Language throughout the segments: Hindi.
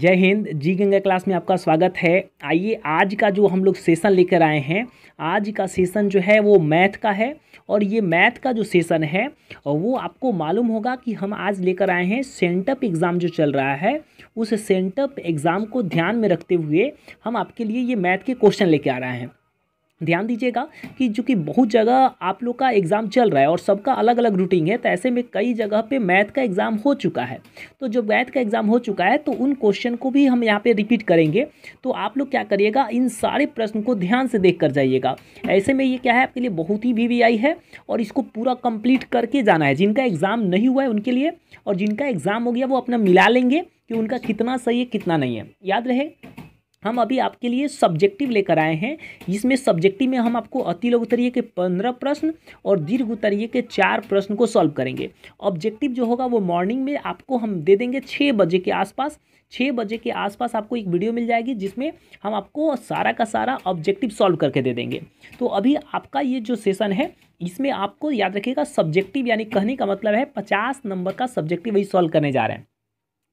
जय हिंद जी गंगा क्लास में आपका स्वागत है आइए आज का जो हम लोग सेशन लेकर आए हैं आज का सेशन जो है वो मैथ का है और ये मैथ का जो सेशन है वो आपको मालूम होगा कि हम आज लेकर आए हैं सेंटअप एग्ज़ाम जो चल रहा है उस सेंटअप एग्ज़ाम को ध्यान में रखते हुए हम आपके लिए ये मैथ के क्वेश्चन लेकर आ रहे हैं ध्यान दीजिएगा कि जो कि बहुत जगह आप लोग का एग्ज़ाम चल रहा है और सबका अलग अलग रूटीन है तो ऐसे में कई जगह पे मैथ का एग्ज़ाम हो चुका है तो जब मैथ का एग्ज़ाम हो चुका है तो उन क्वेश्चन को भी हम यहाँ पे रिपीट करेंगे तो आप लोग क्या करिएगा इन सारे प्रश्न को ध्यान से देख कर जाइएगा ऐसे में ये क्या है आपके लिए बहुत ही वी है और इसको पूरा कम्प्लीट करके जाना है जिनका एग्ज़ाम नहीं हुआ है उनके लिए और जिनका एग्ज़ाम हो गया वो अपना मिला लेंगे कि उनका कितना सही है कितना नहीं है याद रहे हम अभी आपके लिए सब्जेक्टिव लेकर आए हैं जिसमें सब्जेक्टिव में हम आपको अति लघु उत्तरीय के पंद्रह प्रश्न और दीर्घ उत्तरीय के चार प्रश्न को सॉल्व करेंगे ऑब्जेक्टिव जो होगा वो मॉर्निंग में आपको हम दे देंगे छः बजे के आसपास छः बजे के आसपास आपको एक वीडियो मिल जाएगी जिसमें हम आपको सारा का सारा ऑब्जेक्टिव सॉल्व करके दे देंगे तो अभी आपका ये जो सेशन है इसमें आपको याद रखिएगा सब्जेक्टिव यानी कहने का मतलब है पचास नंबर का सब्जेक्टिव वही सॉल्व करने जा रहे हैं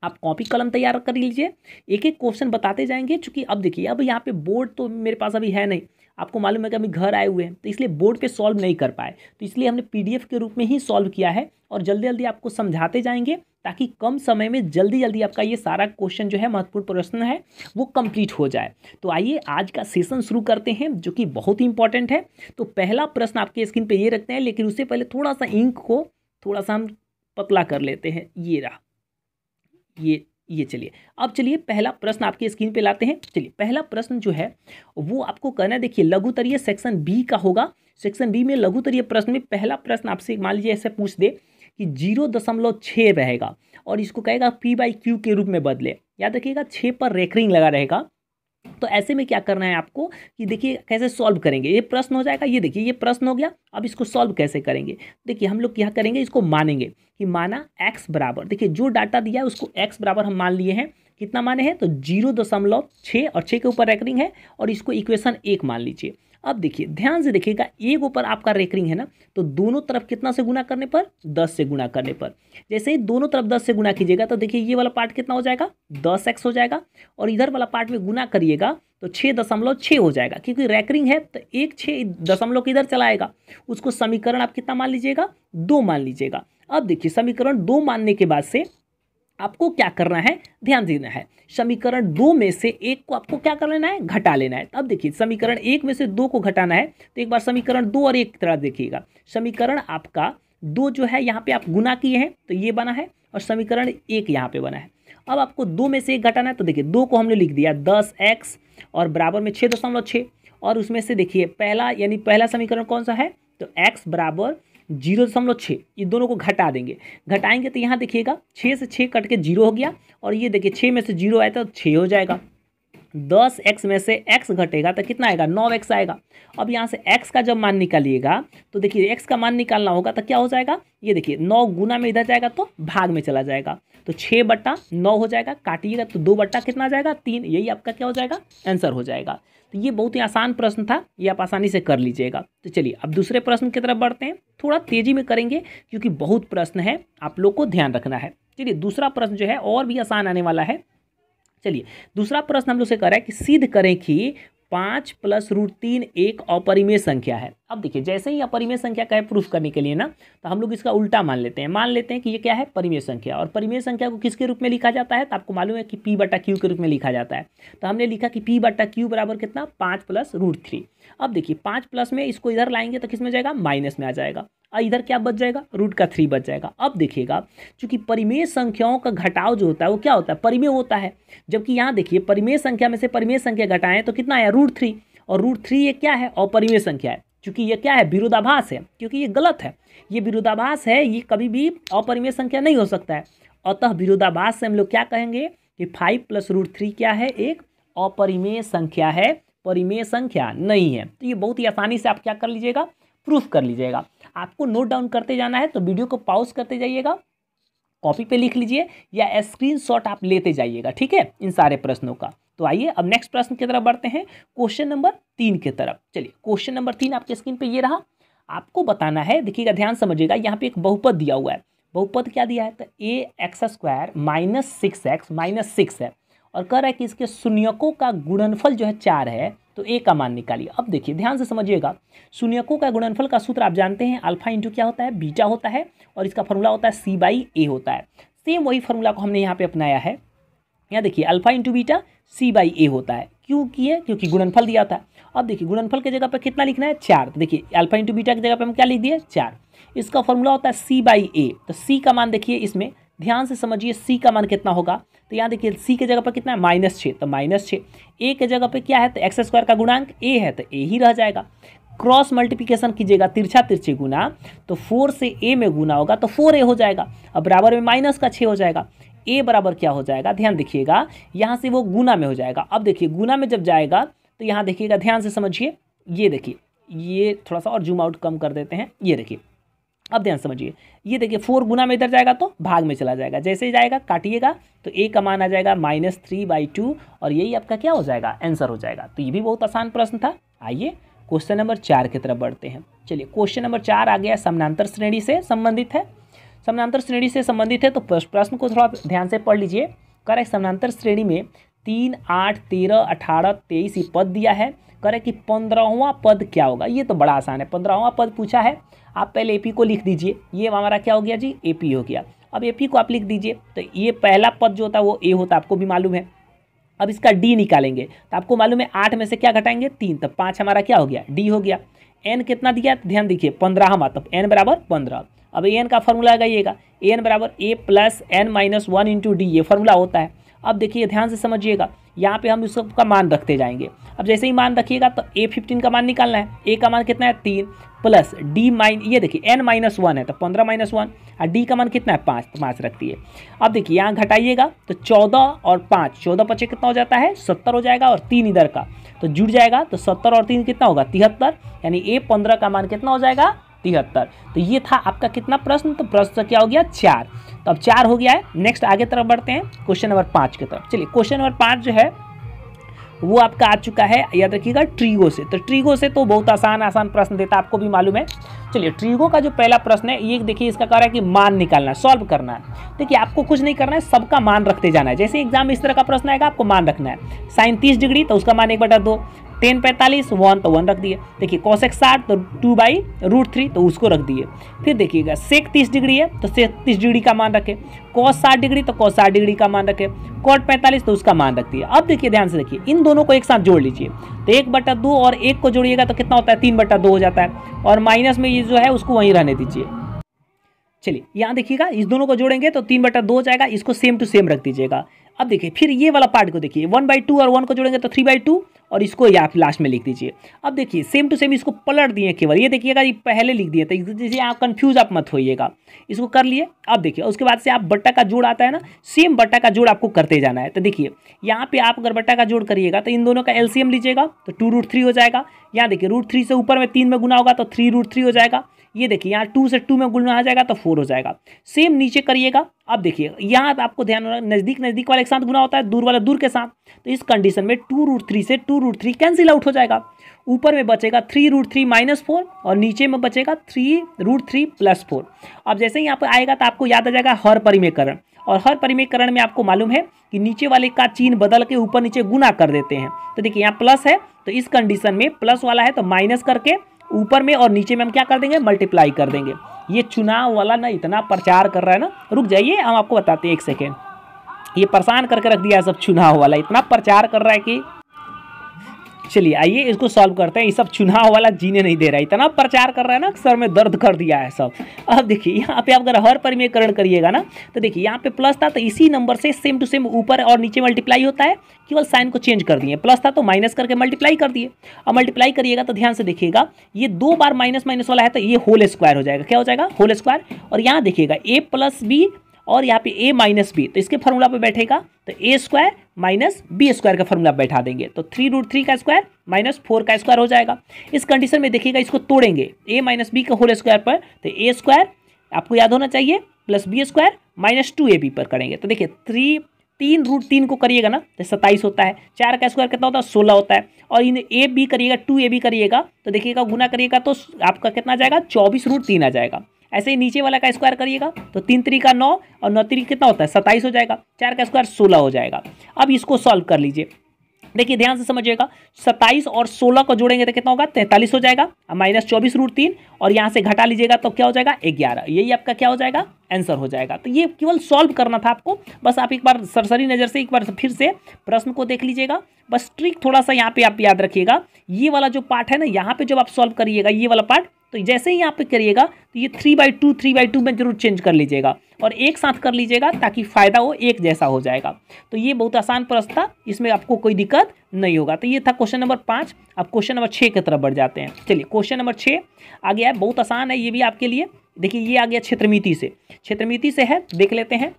आप कॉपी कलम तैयार कर लीजिए एक एक क्वेश्चन बताते जाएंगे चूँकि अब देखिए अब यहाँ पे बोर्ड तो मेरे पास अभी है नहीं आपको मालूम है कि अभी घर आए हुए हैं तो इसलिए बोर्ड पे सॉल्व नहीं कर पाए तो इसलिए हमने पीडीएफ के रूप में ही सॉल्व किया है और जल्दी जल्दी आपको समझाते जाएंगे ताकि कम समय में जल्दी जल्दी आपका ये सारा क्वेश्चन जो है महत्वपूर्ण प्रश्न है वो कंप्लीट हो जाए तो आइए आज का सेशन शुरू करते हैं जो कि बहुत ही इंपॉर्टेंट है तो पहला प्रश्न आपके स्क्रीन पर ये रखते हैं लेकिन उससे पहले थोड़ा सा इंक को थोड़ा सा हम पतला कर लेते हैं ये रहा ये ये चलिए अब चलिए पहला प्रश्न आपके स्क्रीन पे लाते हैं चलिए पहला प्रश्न जो है वो आपको करना है देखिए लघुतरीय सेक्शन बी का होगा सेक्शन बी में लघुतरीय प्रश्न में पहला प्रश्न आपसे मान लीजिए ऐसे पूछ दे कि जीरो दशमलव छः रहेगा और इसको कहेगा पी बाई क्यू के रूप में बदले याद रखिएगा छः पर रेकरिंग लगा रहेगा तो ऐसे में क्या करना है आपको कि देखिए कैसे सॉल्व करेंगे ये प्रश्न हो जाएगा ये देखिए ये प्रश्न हो गया अब इसको सॉल्व कैसे करेंगे देखिए हम लोग क्या करेंगे इसको मानेंगे कि माना एक्स बराबर देखिए जो डाटा दिया है उसको एक्स बराबर हम मान लिए हैं कितना माने हैं तो जीरो दशमलव छः और छः के ऊपर रैकनिंग है और इसको इक्वेशन एक मान लीजिए अब देखिए ध्यान से देखिएगा एक ऊपर आपका रेकरिंग है ना तो दोनों तरफ कितना से गुना करने पर दस से गुना करने पर जैसे ही दोनों तरफ दस से गुना कीजिएगा तो देखिए ये वाला पार्ट कितना हो जाएगा दस एक्स हो जाएगा और इधर वाला पार्ट में गुना करिएगा तो छः दशमलव छः हो जाएगा क्योंकि रैकरिंग है तो एक छः दशमलव किधर चलाएगा उसको समीकरण आप कितना मान लीजिएगा दो मान लीजिएगा अब देखिए समीकरण दो मानने के बाद से आपको क्या करना है ध्यान देना है समीकरण दो में से एक को आपको क्या कर लेना है घटा लेना है अब देखिए समीकरण एक में से दो को घटाना है तो एक बार समीकरण दो और एक तरह देखिएगा समीकरण आपका दो जो है यहाँ पे आप गुना किए हैं तो ये बना है और समीकरण एक यहाँ पे बना है अब आपको दो में से एक घटाना है तो देखिए दो को हमने लिख दिया दस एक्स और बराबर में छः दशमलव छः और उसमें से देखिए पहला यानी पहला समीकरण कौन सा है तो एक्स बराबर जीरो दशमलव छः ये दोनों को घटा देंगे घटाएंगे तो यहाँ देखिएगा छः से छः कट के जीरो हो गया और ये देखिए छः में से जीरो आया तो छः हो जाएगा दस एक्स में से एक्स घटेगा तो कितना आएगा नौ एक्स आएगा अब यहाँ से एक्स का जब मान निकालिएगा तो देखिए एक्स का मान निकालना होगा तो क्या हो जाएगा ये देखिए नौ गुना में इधर जाएगा तो भाग में चला जाएगा तो छः बट्टा नौ हो जाएगा काटिएगा तो दो बट्टा कितना आ जाएगा तीन यही आपका क्या हो जाएगा आंसर हो जाएगा तो ये बहुत ही आसान प्रश्न था ये आप आसानी से कर लीजिएगा तो चलिए अब दूसरे प्रश्न की तरफ बढ़ते हैं थोड़ा तेजी में करेंगे क्योंकि बहुत प्रश्न है आप लोग को ध्यान रखना है चलिए दूसरा प्रश्न जो है और भी आसान आने वाला है चलिए दूसरा प्रश्न हम लोग से कर रहे है कि सिद्ध करें कि पाँच प्लस रूट तीन एक अपरिमेय संख्या है अब देखिए जैसे ही अपरिमेय संख्या का है प्रूफ करने के लिए ना तो हम लोग इसका उल्टा मान लेते हैं मान लेते हैं कि ये क्या है परिमेय संख्या और परिमेय संख्या को किसके रूप में लिखा जाता है तो आपको मालूम है कि पी बटा क्यू के रूप में लिखा जाता है तो हमने लिखा कि पी बटा क्यू बराबर कितना पाँच प्लस रूट थ्री अब देखिए पाँच प्लस में इसको इधर लाएंगे तो किस में जाएगा माइनस में आ जाएगा इधर क्या बच जाएगा रूट का थ्री बच जाएगा अब देखिएगा चूंकि परिमेय संख्याओं का घटाव जो होता है वो क्या होता है परिमेय होता है जबकि यहाँ देखिए परिमेय संख्या में से परिमेय संख्या घटाएं तो कितना आया रूट थ्री और रूट थ्री ये क्या है अपरिमेय संख्या है चूंकि ये क्या है विरोधाभास है क्योंकि ये गलत है ये विरोधाभास है ये कभी भी अपरिमेय संख्या नहीं हो सकता है अतः विरोधाभास से हम लोग क्या कहेंगे कि फाइव प्लस रूट थ्री क्या है एक अपरिमेय संख्या है परिमेय संख्या नहीं है तो ये बहुत ही आसानी से आप क्या कर लीजिएगा प्रूफ कर लीजिएगा आपको नोट डाउन करते जाना है तो वीडियो को पॉज करते जाइएगा कॉपी पे लिख लीजिए या शॉट आप लेते जाइएगा ठीक है इन सारे प्रश्नों का तो आइए अब नेक्स्ट प्रश्न की तरफ बढ़ते हैं क्वेश्चन नंबर तीन की तरफ चलिए क्वेश्चन नंबर तीन आपके स्क्रीन पे ये रहा आपको बताना है देखिएगा ध्यान समझिएगा यहाँ पे एक बहुपद दिया हुआ है बहुपद क्या दिया है तो A X square minus six X minus six है और कह रहा है कि इसके शून्यकों का गुणनफल जो है चार है तो ए का मान निकालिए अब देखिए ध्यान से समझिएगा शून्यकों का गुणनफल का सूत्र आप जानते हैं अल्फा इंटू क्या होता है बीटा होता है और इसका फॉर्मूला होता है सी बाई ए होता है सेम वही फॉर्मूला को हमने यहाँ पे अपनाया है यहाँ देखिए alpha into beta C by A होता है क्यों किए क्योंकि गुणनफल दिया था अब देखिए गुणनफल की जगह पर कितना लिखना है चार तो देखिए अल्फा इंटू बीटा की जगह पर हम क्या लिख दिए चार इसका फॉर्मूला होता है सी बाई ए तो सी का मान देखिए इसमें ध्यान से समझिए सी का मान कितना होगा तो यहाँ देखिए सी के जगह पर कितना है माइनस छः तो माइनस छः ए के जगह पर क्या है तो एक्स स्क्वायर का गुणांक ए है तो ए ही रह जाएगा क्रॉस मल्टीप्लिकेशन कीजिएगा तिरछा तिरछे गुना तो फोर से ए में गुना होगा तो फोर ए हो जाएगा अब बराबर में माइनस का छः हो जाएगा ए बराबर क्या हो जाएगा ध्यान देखिएगा यहाँ से वो गुना में हो जाएगा अब देखिए गुना में जब जाएगा तो यहाँ देखिएगा ध्यान से समझिए ये देखिए ये थोड़ा सा और जूम आउट कम कर देते हैं ये देखिए अब ध्यान समझिए ये देखिए फोर गुना में इधर जाएगा तो भाग में चला जाएगा जैसे ही जाएगा काटिएगा तो ए का मान आ जाएगा माइनस थ्री बाई टू और यही आपका क्या हो जाएगा आंसर हो जाएगा तो ये भी बहुत आसान प्रश्न था आइए क्वेश्चन नंबर चार की तरफ बढ़ते हैं चलिए क्वेश्चन नंबर चार आ गया समानांतर श्रेणी से संबंधित है समानांतर श्रेणी से संबंधित है तो प्रश्न को थोड़ा ध्यान से पढ़ लीजिए करें समानांतर श्रेणी में तीन आठ तेरह अठारह तेईस ये पद दिया है करें कि पंद्रहवा पद क्या होगा ये तो बड़ा आसान है पंद्रहवा पद पूछा है आप पहले एपी को लिख दीजिए ये हमारा क्या हो गया जी एपी हो गया अब एपी को आप लिख दीजिए तो ये पहला पद जो होता है वो ए होता है आपको भी मालूम है अब इसका डी निकालेंगे तो आपको मालूम है आठ में से क्या घटाएंगे तीन तो पाँच हमारा क्या हो गया डी हो गया एन कितना दिया ध्यान दीजिए पंद्रह हमारा तो एन बराबर पंद्रह अब एन का फॉर्मूला लगाइएगा एन बराबर A plus N minus one into D ये फॉर्मूला होता है अब देखिए ध्यान से समझिएगा यहाँ पे हम उस का मान रखते जाएंगे अब जैसे ही मान रखिएगा तो ए फिफ्टीन का मान निकालना है ए का मान कितना है तीन प्लस डी माइन ये देखिए एन माइनस वन है तो पंद्रह माइनस वन और डी का मान कितना है पाँच तो पाँच रखती है अब देखिए यहाँ घटाइएगा तो चौदह और पाँच चौदह पच्चीस कितना हो जाता है सत्तर हो जाएगा और तीन इधर का तो जुड़ जाएगा तो सत्तर और तीन कितना होगा तिहत्तर यानी ए पंद्रह का मान कितना हो जाएगा तिहत्तर तो ये था आपका कितना प्रश्न तो प्रश्न क्या हो गया चार तो अब चार हो गया है नेक्स्ट आगे तरफ बढ़ते हैं क्वेश्चन नंबर पाँच की तरफ चलिए क्वेश्चन नंबर पाँच जो है वो आपका आ चुका है याद रखिएगा ट्रीगो से तो ट्रीगो से तो बहुत आसान आसान प्रश्न देता आपको भी मालूम है चलिए ट्रिगो का जो पहला प्रश्न है ये देखिए इसका कह रहा है कि मान निकालना है सॉल्व करना है देखिए आपको कुछ नहीं करना है सबका मान रखते जाना है जैसे एग्जाम इस तरह का प्रश्न आएगा आपको मान रखना है साइन तीस डिग्री तो उसका मान एक बटा दो टेन पैंतालीस वन तो वन रख दिए देखिए कौशेक साठ तो टू बाई रूट थ्री तो उसको रख दिए फिर देखिएगा सेक तीस डिग्री है तो सेक तीस डिग्री का मान रखे कौ साठ डिग्री तो कौ साठ डिग्री का मान रखे कॉट पैंतालीस तो उसका मान रख दिए अब देखिए ध्यान से देखिए इन दोनों को एक साथ जोड़ लीजिए तो एक बटा दो और एक को जोड़िएगा तो कितना होता है तीन बटा दो हो जाता है और माइनस में चीज़ जो है उसको वहीं रहने दीजिए चलिए यहाँ देखिएगा इस दोनों को जोड़ेंगे तो तीन बटा दो जाएगा इसको सेम टू सेम रख दीजिएगा अब देखिए फिर ये वाला पार्ट को देखिए वन बाई टू और वन को जोड़ेंगे तो थ्री बाई टू और इसको या फिर लास्ट में लिख दीजिए अब देखिए सेम टू सेम इसको पलट दिए केवल ये देखिएगा ये पहले लिख दिए तो जैसे आप कन्फ्यूज आप मत होइएगा इसको कर लिए अब देखिए उसके बाद से आप बट्टा का जोड़ आता है ना सेम बट्टा का जोड़ आपको करते जाना है तो देखिए यहाँ पे आप अगर बट्टा का जोड़ करिएगा तो इन दोनों का एल्सियम लीजिएगा तो टू रूट थ्री हो जाएगा यहाँ देखिए रूट थ्री से ऊपर में तीन में गुना होगा तो थ्री रूट थ्री हो जाएगा ये देखिए यहाँ टू से टू में गुण आ जाएगा तो फोर हो जाएगा सेम नीचे करिएगा अब देखिए यहाँ आपको ध्यान रखना नज़दीक नज़दीक वाले के साथ गुना होता है दूर वाला दूर के साथ तो इस कंडीशन में टू रूट थ्री से two root three cancel out हो जाएगा ऊपर में बचेगा three root three minus four और नीचे में बचेगा three root three plus four अब जैसे ही यहाँ पर आएगा तो आपको याद आ जाएगा हर परिमयकरण और हर परिमयकरण में आपको मालूम है कि नीचे वाले का चिन्ह बदल के ऊपर नीचे गुना कर देते हैं तो देखिए यहाँ प्लस है तो इस कंडीशन में प्लस वाला है तो माइनस करके ऊपर में और नीचे में हम क्या कर देंगे मल्टीप्लाई कर देंगे ये चुनाव वाला ना इतना प्रचार कर रहा है ना रुक जाइए हम आपको बताते हैं एक सेकेंड ये परेशान करके रख दिया सब चुनाव वाला इतना प्रचार कर रहा है कि चलिए आइए इसको सॉल्व करते हैं ये सब चुनाव वाला जीने नहीं दे रहा है इतना प्रचार कर रहा है ना सर में दर्द कर दिया है सब अब देखिए यहाँ पे अगर हर परिमेयकरण करिएगा ना तो देखिए यहाँ पे प्लस था तो इसी नंबर से सेम टू सेम ऊपर और नीचे मल्टीप्लाई होता है केवल साइन को चेंज कर दिए प्लस था तो माइनस करके मल्टीप्लाई कर दिए और मल्टीप्लाई करिएगा तो ध्यान से देखिएगा ये दो बार माइनस माइनस वाला है तो ये होल स्क्वायर हो जाएगा क्या हो जाएगा होल स्क्वायर और यहाँ देखिएगा ए प्लस बी और यहाँ पे ए माइनस बी तो इसके फार्मूला पे बैठेगा तो A square minus B square का फार्मूला बैठा देंगे तो थ्री रूट थ्री का स्क्वायर माइनस फोर का स्क्वायर हो जाएगा इस कंडीशन में देखिएगा इसको तोड़ेंगे ए माइनस बी का होल स्क्वायर पर तो ए स्क्वायर आपको याद होना चाहिए plus B square minus two A B पर करेंगे तो देखिए थ्री तीन रूट तीन को करिएगा ना तो सत्ताईस होता है चार का स्क्वायर कितना होता है सोलह होता है और इन ए बी करिएगा टू ए बी करिएगा तो देखिएगा गुना करिएगा तो आपका कितना आ जाएगा चौबीस रूट तीन आ जाएगा ऐसे ही नीचे वाला का स्क्वायर करिएगा तो तीन तरी का नौ और नौ तरी कितना होता है सत्ताईस हो जाएगा चार का स्क्वायर सोलह हो जाएगा अब इसको सॉल्व कर लीजिए देखिए ध्यान से समझिएगा सत्ताईस और सोलह को जोड़ेंगे तो कितना होगा तैंतालीस हो जाएगा माइनस चौबीस रूट तीन और यहाँ से घटा लीजिएगा तो क्या हो जाएगा ग्यारह यही आपका क्या हो जाएगा आंसर हो जाएगा तो ये केवल सॉल्व करना था आपको बस आप एक बार सरसरी नज़र से एक बार फिर से प्रश्न को देख लीजिएगा बस ट्रिक थोड़ा सा यहाँ पर आप याद रखिएगा ये वाला जो पार्ट है ना यहाँ पर जब आप सॉल्व करिएगा ये वाला पार्ट तो जैसे ही यहाँ पे करिएगा तो ये three by two three by two में जरूर चेंज कर लीजिएगा और एक साथ कर लीजिएगा ताकि फ़ायदा वो एक जैसा हो जाएगा तो ये बहुत आसान प्रश्न था इसमें आपको कोई दिक्कत नहीं होगा तो ये था क्वेश्चन नंबर पाँच अब क्वेश्चन नंबर छः की तरफ बढ़ जाते हैं चलिए क्वेश्चन नंबर छः आ गया है बहुत आसान है ये भी आपके लिए देखिए ये आ गया क्षेत्रमिति से क्षेत्रमिति से है देख लेते हैं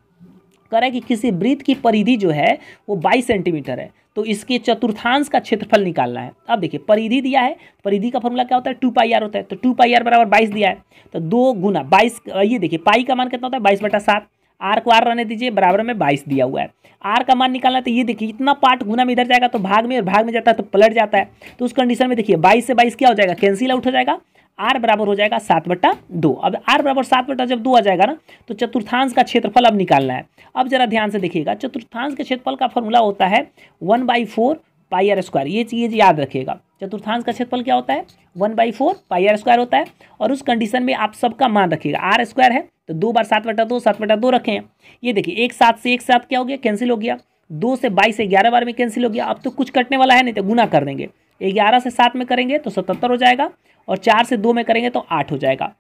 कह रहा है कि किसी वृत्त की परिधि जो है वो बाईस सेंटीमीटर है तो इसके चतुर्थांश का क्षेत्रफल निकालना है अब देखिए परिधि दिया है परिधि का फॉर्मूला क्या होता है टू पाई आर होता है तो टू पाई आर बराबर बाईस दिया है तो दो गुना बाईस ये देखिए पाई का मान कितना होता है बाईस बटा सात आर को आर रहने दीजिए बराबर में बाईस दिया हुआ है आर का मान निकालना तो ये देखिए इतना पार्ट गुना में इधर जाएगा तो भाग में और भाग में जाता है तो पलट जाता है तो उस कंडीशन में देखिए बाईस से बाईस क्या हो जाएगा कैंसिल आउट हो जाएगा आर बराबर हो जाएगा सात बट्टा दो अब आर बराबर सात बट्टा जब दो आ जाएगा ना तो चतुर्थांश का क्षेत्रफल अब निकालना है अब जरा ध्यान से देखिएगा चतुर्थांश के क्षेत्रफल का फॉर्मूला होता है one by four pi R square ये चीज़ याद रखिएगा चतुर्थांश का क्षेत्रफल क्या होता है one by four pi R square होता है और उस कंडीशन में आप सबका मान रखिएगा आर स्क्वायर है तो दो बार सात बटा दो सात बटा दो रखें ये देखिए एक सात से एक साथ क्या हो गया कैंसिल हो गया दो से बाईस से ग्यारह बार में कैंसिल हो गया अब तो कुछ कटने वाला है नहीं तो गुना कर देंगे ग्यारह से सात में करेंगे तो सतहत्तर हो जाएगा और चार से दो में करेंगे तो आठ हो जाएगा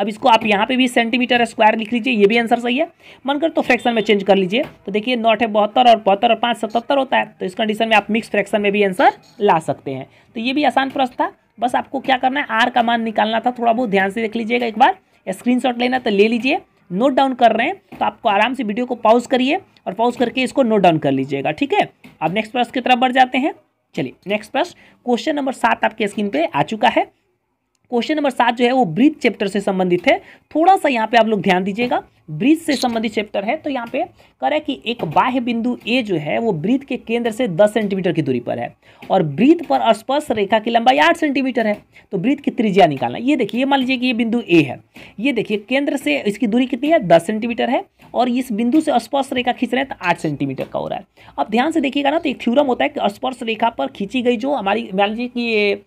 अब इसको आप यहाँ पे भी सेंटीमीटर स्क्वायर लिख लीजिए ये भी आंसर सही है मन कर तो फ्रैक्शन में चेंज कर लीजिए तो देखिए नॉट है बहत्तर और बहत्तर और पाँच सतहत्तर होता है तो इस कंडीशन में आप मिक्स फ्रैक्शन में भी आंसर ला सकते हैं तो ये भी आसान प्रश्न था बस आपको क्या करना है आर का मान निकालना था थोड़ा बहुत ध्यान से देख लीजिएगा एक बार स्क्रीन लेना तो ले लीजिए नोट डाउन कर रहे हैं तो आपको आराम से वीडियो को पॉज करिए और पॉज करके इसको नोट डाउन कर लीजिएगा ठीक है अब नेक्स्ट प्रश्न की तरफ बढ़ जाते हैं चलिए नेक्स्ट प्रश्न क्वेश्चन नंबर सात आपके स्क्रीन पे आ चुका है क्वेश्चन नंबर सात जो है वो ब्रिज चैप्टर से संबंधित है थोड़ा सा यहाँ पे आप लोग ध्यान दीजिएगा ब्रिज से संबंधित चैप्टर है तो यहाँ पे करे कि एक बाह्य बिंदु ए जो है वो ब्रिज के केंद्र से 10 सेंटीमीटर की दूरी पर है और ब्रिज पर स्पर्श रेखा की लंबाई 8 सेंटीमीटर है तो ब्रिज की त्रिज्या निकालना ये देखिए मान लीजिए कि ये बिंदु ए है ये देखिए केंद्र से इसकी दूरी कितनी है दस सेंटीमीटर है और इस बिंदु से स्पर्श रेखा खींच रहे हैं तो आठ सेंटीमीटर का हो रहा है अब ध्यान से देखिएगा ना तो एक थ्यूरम होता है कि स्पर्श रेखा पर खींची गई जो हमारी मान लीजिए कि ये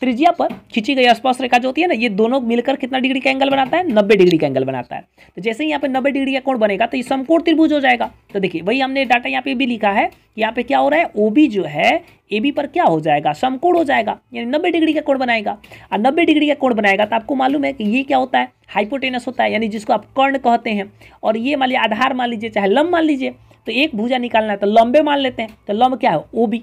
त्रिज्या पर खींची गई स्पर्श रेखा जो होती है ना ये दोनों मिलकर कितना डिग्री का एंगल बनाता है नब्बे डिग्री का एंगल बनाता है तो जैसे ही यहाँ पे नब्बे डिग्री का कोण बनेगा तो ये समकोण त्रिभुज हो जाएगा तो देखिए वही हमने डाटा यहाँ पे भी लिखा है कि यहाँ पे क्या हो रहा है ओ जो है ए बी पर क्या हो जाएगा समकोण हो जाएगा यानी नब्बे डिग्री का कोण बनाएगा और नब्बे डिग्री का कोण बनाएगा तो आपको मालूम है कि ये क्या होता है हाइपोटेनस होता है यानी जिसको आप कर्ण कहते हैं और ये मान लीजिए आधार मान लीजिए चाहे लंब मान लीजिए तो एक भुजा निकालना है तो लंबे मान लेते हैं तो लंब क्या है ओ बी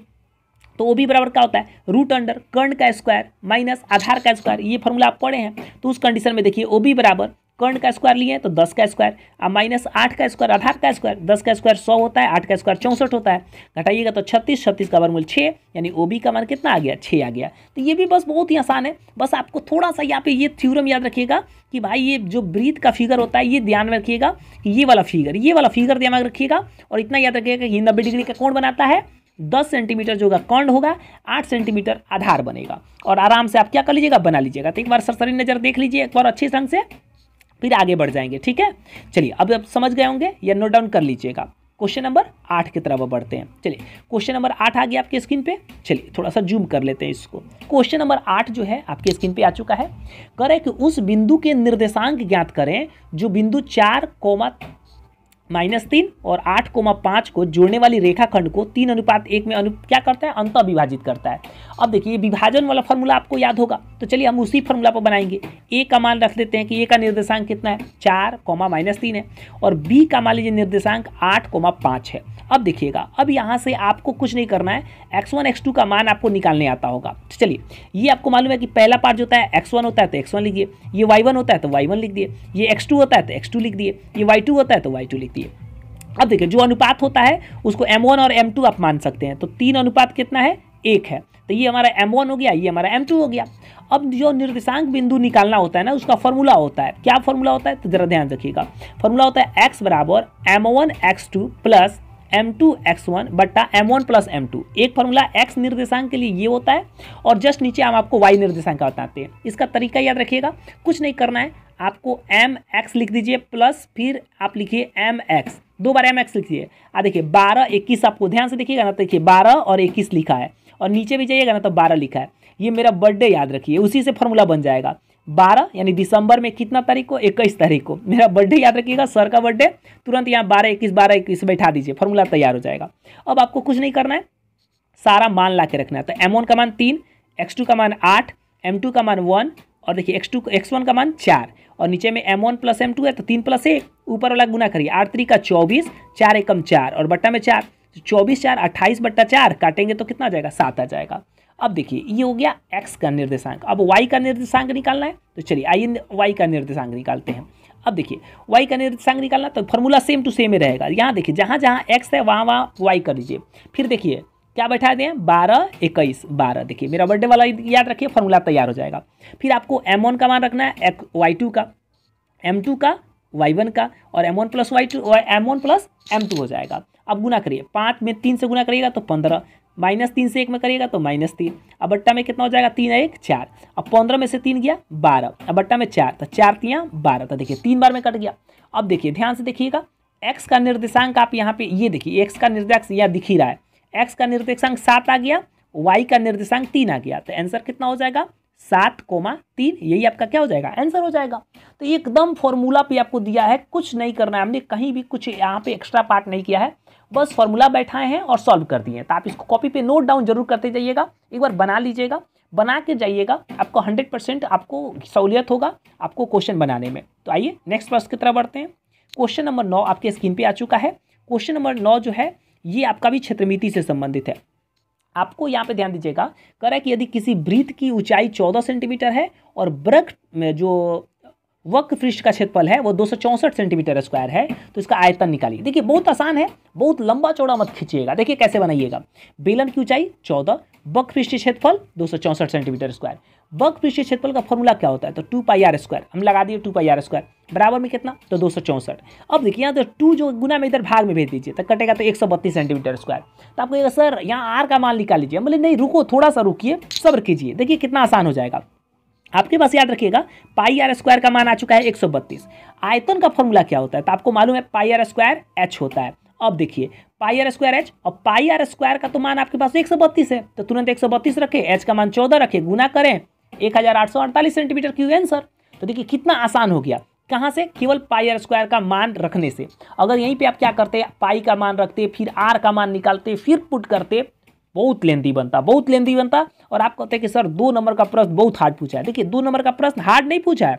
तो ओ बी बराबर क्या होता है रूट अंडर कर्ण का स्क्वायर माइनस आधार का स्क्वायर ये फॉर्मूला आप पढ़े हैं तो उस कंडीशन में देखिए ओ बी बराबर कर्ण का स्क्वायर लिए तो दस का स्क्वायर अब माइनस आठ का स्क्वायर आधार का स्क्वायर दस का स्क्वायर सौ होता है आठ का स्क्वायर चौंसठ होता है घटाइएगा तो छत्तीस छत्तीस का वर्मूल छः यानी ओ बी का मान कितना आ गया छः आ गया तो ये भी बस बहुत ही आसान है बस आपको थोड़ा सा यहाँ पे ये थ्यूरम याद रखिएगा कि भाई ये जो ब्रीथ का फिगर होता है ये ध्यान में रखिएगा ये वाला फिगर ये वाला फिगर दिमाग रखिएगा और इतना याद रखिएगा कि नब्बे डिग्री का कोण बनाता है दस सेंटीमीटर जो होगा कौंड होगा आठ सेंटीमीटर आधार बनेगा और आराम से आप क्या कर लीजिएगा बना लीजिएगा तो एक बार सरसरी नज़र देख लीजिए एक बार अच्छे ढंग से फिर आगे बढ़ जाएंगे ठीक है चलिए अब आप समझ गए होंगे या नोट डाउन कर लीजिएगा क्वेश्चन नंबर आठ की तरफ बढ़ते हैं चलिए क्वेश्चन नंबर आठ आ गया आपके स्क्रीन पे चलिए थोड़ा सा जूम कर लेते हैं इसको क्वेश्चन नंबर आठ जो है आपके स्क्रीन पे आ चुका है करें कि उस बिंदु के निर्देशांक ज्ञात करें जो बिंदु चार कोमा माइनस तीन और आठ कोमा पाँच को जोड़ने वाली रेखाखंड को तीन अनुपात एक में अनु क्या करता है अंत विभाजित करता है अब देखिए विभाजन वाला फॉर्मूला आपको याद होगा तो चलिए हम उसी फॉर्मूला पर बनाएंगे ए का मान रख देते हैं कि ए का निर्देशांक कितना है चार कोमा माइनस तीन है और बी का मान लीजिए निर्देशांक आठ कोमा पाँच है अब देखिएगा अब यहाँ से आपको कुछ नहीं करना है एक्स वन एक्स टू का मान आपको निकालने आता होगा तो चलिए ये आपको मालूम है कि पहला पार्ट जो होता है एक्स वन होता है तो एक्स वन लिखिए ये वाई वन होता है तो वाई वन लिख दिए ये एक्स टू होता है तो एक्स टू लिख दिए ये वाई टू होता है तो वाई टू लिख दिए देखिए अब देखिए जो अनुपात होता है उसको M1 और M2 आप मान सकते हैं तो तीन अनुपात कितना है एक है तो ये हमारा M1 हो गया ये हमारा M2 हो गया अब जो निर्देशांक बिंदु निकालना होता है ना उसका फॉर्मूला होता है क्या फॉर्मूला होता है तो ज़रा ध्यान रखिएगा फॉर्मूला होता है एक्स बराबर M one X two plus M two X one बट्टा M one plus M two एक फॉर्मूला एक्स निर्देशांक के लिए ये होता है और जस्ट नीचे हम आपको वाई निर्देशांक बताते हैं इसका तरीका याद रखिएगा कुछ नहीं करना है आपको एम एक्स लिख दीजिए प्लस फिर आप लिखिए एम एक्स दो बार एम एक्स लिखिए आ देखिए बारह इक्कीस आपको ध्यान से देखिएगा ना तो देखिए बारह और इक्कीस लिखा है और नीचे भी जाइएगा ना तो बारह लिखा है ये मेरा बर्थडे याद रखिए उसी से फॉर्मूला बन जाएगा बारह यानी दिसंबर में कितना तारीख को इक्कीस तारीख को मेरा बर्थडे याद रखिएगा सर का बर्थडे तुरंत यहाँ बारह इक्कीस बारह इक्कीस बैठा दीजिए फॉर्मूला तैयार हो जाएगा अब आपको कुछ नहीं करना है सारा मान ला के रखना है तो एम वन का मान तीन एक्स टू का मान आठ एम टू का मान वन और देखिए एक्स टू एक्स वन का मान चार और नीचे में M one plus M two है तो तीन प्लस एक ऊपर वाला गुना करिए आठ थ्री का चौबीस चार एकम चार और बट्टा में चार तो चौबीस चार अट्ठाईस बट्टा चार काटेंगे तो कितना आ जाएगा सात आ जाएगा अब देखिए ये हो गया एक्स का निर्देशांक अब वाई का निर्देशांक निकालना है तो चलिए आइए वाई का निर्देशांक निकालते हैं अब देखिए वाई का निर्देशांक निकालना तो फॉर्मूला सेम टू सेम ही रहेगा यहाँ देखिए जहाँ जहाँ एक्स है वहाँ वहाँ वाई कर दीजिए फिर देखिए क्या बैठा दें बारह इक्कीस बारह देखिए मेरा बर्थडे वाला याद रखिए फॉर्मूला तैयार हो जाएगा फिर आपको एम का मान रखना है वाई टू का एम टू का वाई वन का और M one plus Y two M one plus M two हो जाएगा अब गुना करिए पाँच में तीन से गुना करिएगा तो पंद्रह माइनस तीन से एक में करिएगा तो माइनस तीन अब बट्टा में कितना हो जाएगा तीन एक चार अब पंद्रह में से तीन गया बारह अब बट्टा में चार तो चार तियाँ बारह तो देखिए तीन बार में कट गया अब देखिए ध्यान से देखिएगा एक्स का निर्देशांक आप यहाँ पे ये देखिए एक्स का निर्देश यहाँ दिख ही रहा है एक्स का निर्देशांक सात आ गया वाई का निर्देशांक तीन आ गया तो आंसर कितना हो जाएगा सात कोमा तीन यही आपका क्या हो जाएगा आंसर हो जाएगा तो एकदम फॉर्मूला पे आपको दिया है कुछ नहीं करना है हमने कहीं भी कुछ यहाँ पे एक्स्ट्रा पार्ट नहीं किया है बस फॉर्मूला बैठाए हैं और सॉल्व कर दिए हैं तो आप इसको कॉपी पे नोट डाउन जरूर करते जाइएगा एक बार बना लीजिएगा बना के जाइएगा आपको हंड्रेड परसेंट आपको सहूलियत होगा आपको क्वेश्चन बनाने में तो आइए नेक्स्ट प्रश्न की तरफ बढ़ते हैं क्वेश्चन नंबर नौ आपके स्क्रीन पर आ चुका है क्वेश्चन नंबर नौ जो है ये आपका भी क्षेत्रमिति से संबंधित है आपको यहाँ पे ध्यान दीजिएगा कह रहा है कि यदि किसी वृत्त की ऊंचाई 14 सेंटीमीटर है और ब्रक जो वक्र पृष्ठ का क्षेत्रफल है वो दो सेंटीमीटर स्क्वायर है तो इसका आयतन निकालिए देखिए बहुत आसान है बहुत लंबा चौड़ा मत खींचिएगा देखिए कैसे बनाइएगा बेलन की ऊंचाई चौदह वक्र पृष्ठ क्षेत्रफल दो सेंटीमीटर स्क्वायर वक्र पृष्ठ क्षेत्रफल का फॉर्मूला क्या होता है तो टू पाई आर स्क्वायर हम लगा दिए टू पाई आर स्क्वायर बराबर में कितना तो दो अब देखिए यहाँ तो टू जो गुना में इधर भाग में भेज दीजिए तो कटेगा तो एक सेंटीमीटर स्क्वायर तो आपको सर यहाँ आर का मान निकाल लीजिए बोले नहीं रुको थोड़ा सा रुकिए सब्र कीजिए देखिए कितना आसान हो जाएगा आपके पास याद रखिएगा पाई आर स्क्वायर का मान आ चुका है 132 आयतन का फॉर्मूला क्या होता है तो आपको मालूम है पाई आर स्क्वायर एच होता है अब देखिए पाई आर स्क्वायर एच और पाई आर स्क्वायर का तो मान आपके पास 132 है तो तुरंत 132 रखें एच का मान 14 रखें गुना करें 1848 सेंटीमीटर क्यों आंसर तो देखिए कितना आसान हो गया कहाँ से केवल पाई आर स्क्वायर का मान रखने से अगर यहीं पे आप क्या करते पाई का मान रखते फिर आर का मान निकालते फिर पुट करते बहुत लेंदी बनता बहुत लेंदी बनता और आप कहते हैं कि सर दो नंबर का प्रश्न बहुत हार्ड पूछा है देखिए दो नंबर का प्रश्न हार्ड नहीं पूछा है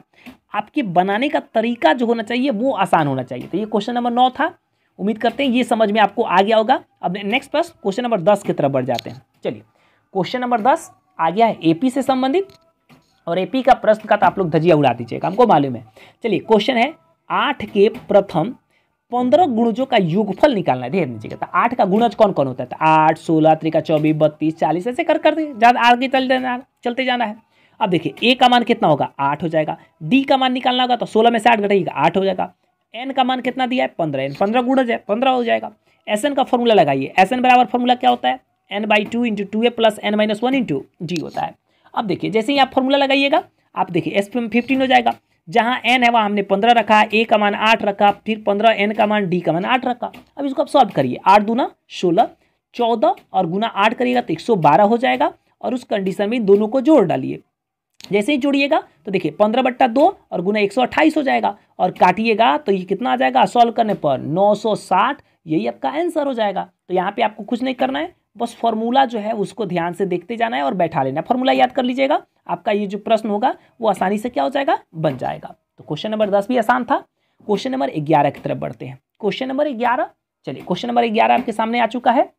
आपके बनाने का तरीका जो होना चाहिए वो आसान होना चाहिए तो ये क्वेश्चन नंबर नौ था उम्मीद करते हैं ये समझ में आपको आ गया होगा अब नेक्स्ट प्रश्न क्वेश्चन नंबर दस की तरफ बढ़ जाते हैं चलिए क्वेश्चन नंबर दस आ गया है एपी से संबंधित और एपी का प्रश्न का तो आप लोग धजिया उड़ा दीजिएगा हमको मालूम है चलिए क्वेश्चन है आठ के प्रथम पंद्रह गुणजों का युगफल निकालना है ध्यान दीजिएगा तो आठ का गुणज कौन कौन होता है तो आठ सोलह त्रिका चौबीस बत्तीस चालीस ऐसे कर करते ज़्यादा आगे चल जाना चलते जाना है अब देखिए ए का मान कितना होगा आठ हो जाएगा डी का मान निकालना होगा तो सोलह में से आठ घटेगा तो आठ हो जाएगा एन का मान कितना दिया है पंद्रह एन पंद्रह गुणज है पंद्रह हो जाएगा एस एन का फॉर्मूला लगाइए एस एन बराबर फॉर्मूला क्या होता है N by two into two A plus N minus one into D होता है अब देखिए जैसे ही आप फॉर्मूला लगाइएगा आप देखिए एस फिफ्टीन हो जाएगा जहां एन है वहाँ हमने पंद्रह रखा ए का मान आठ रखा फिर पंद्रह एन का मान डी का मान आठ रखा अब इसको आप सॉल्व करिए आठ दूना सोलह चौदह और गुना आठ करिएगा तो एक सौ बारह हो जाएगा और उस कंडीशन में दोनों को जोड़ डालिए जैसे ही जोड़िएगा तो देखिए पंद्रह बट्टा दो और गुना एक सौ अट्ठाईस हो जाएगा और काटिएगा तो ये कितना आ जाएगा सॉल्व करने पर नौ सौ साठ यही आपका आंसर हो जाएगा तो यहाँ पे आपको कुछ नहीं करना है बस फॉर्मूला जो है उसको ध्यान से देखते जाना है और बैठा लेना फॉर्मूला याद कर लीजिएगा आपका ये जो प्रश्न होगा वो आसानी से क्या हो जाएगा बन जाएगा तो क्वेश्चन नंबर दस भी आसान था क्वेश्चन नंबर ग्यारह की तरफ बढ़ते हैं क्वेश्चन नंबर ग्यारह चलिए क्वेश्चन नंबर ग्यारह आपके सामने आ चुका है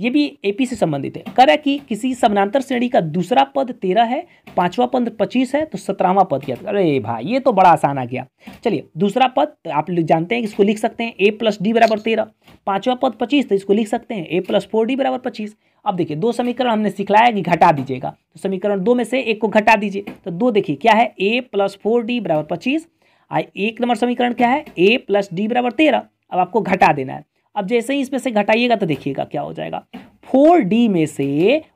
ये भी एपी से संबंधित है करें है कि किसी समानांतर श्रेणी का दूसरा पद तेरह है पांचवा पद पच्चीस है तो सत्रहवा पद क्या अरे भाई ये तो बड़ा आसान आ गया चलिए दूसरा पद आप जानते हैं इसको लिख सकते हैं ए प्लस डी बराबर तेरह पांचवा पद पच्चीस तो इसको लिख सकते हैं ए प्लस फोर डी बराबर पच्चीस अब देखिए दो समीकरण हमने सिखलाया कि घटा दीजिएगा तो समीकरण दो में से एक को घटा दीजिए तो दो देखिए क्या है ए प्लस फोर डी बराबर पच्चीस एक नंबर समीकरण क्या है ए प्लस डी बराबर तेरह अब आपको घटा देना है अब जैसे ही इसमें से घटाइएगा तो देखिएगा क्या हो जाएगा फोर डी में से